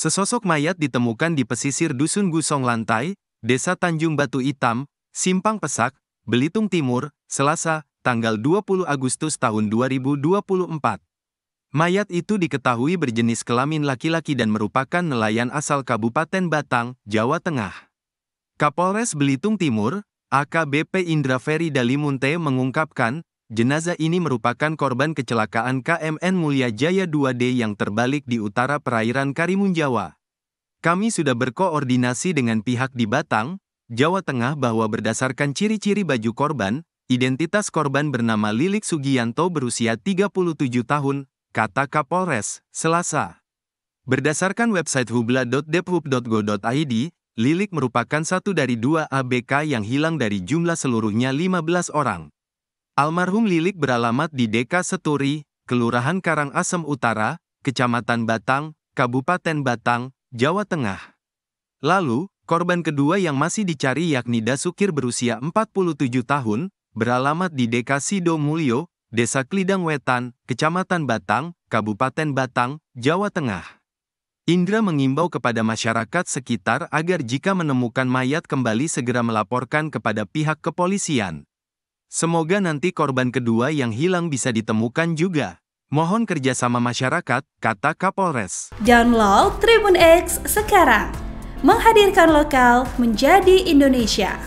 Sesosok mayat ditemukan di pesisir Dusun Gusong Lantai, Desa Tanjung Batu Hitam, Simpang Pesak, Belitung Timur, Selasa, tanggal 20 Agustus tahun 2024. Mayat itu diketahui berjenis kelamin laki-laki dan merupakan nelayan asal Kabupaten Batang, Jawa Tengah. Kapolres Belitung Timur, AKBP Indra Ferry Dalimunte mengungkapkan, Jenazah ini merupakan korban kecelakaan KMN Mulia Jaya 2D yang terbalik di utara perairan Karimun Jawa. Kami sudah berkoordinasi dengan pihak di Batang, Jawa Tengah bahwa berdasarkan ciri-ciri baju korban, identitas korban bernama Lilik Sugianto berusia 37 tahun, kata Kapolres, Selasa. Berdasarkan website hubla.dephub.go.id, Lilik merupakan satu dari dua ABK yang hilang dari jumlah seluruhnya 15 orang. Almarhum Lilik beralamat di Deka Seturi, Kelurahan Karangasem Utara, Kecamatan Batang, Kabupaten Batang, Jawa Tengah. Lalu, korban kedua yang masih dicari yakni Dasukir berusia 47 tahun, beralamat di Deka Sido Mulyo, Desa Klidang Wetan, Kecamatan Batang, Kabupaten Batang, Jawa Tengah. Indra mengimbau kepada masyarakat sekitar agar jika menemukan mayat kembali segera melaporkan kepada pihak kepolisian. Semoga nanti korban kedua yang hilang bisa ditemukan juga. Mohon kerjasama masyarakat, kata Kapolres. Download Tribun X sekarang. Menghadirkan lokal menjadi Indonesia.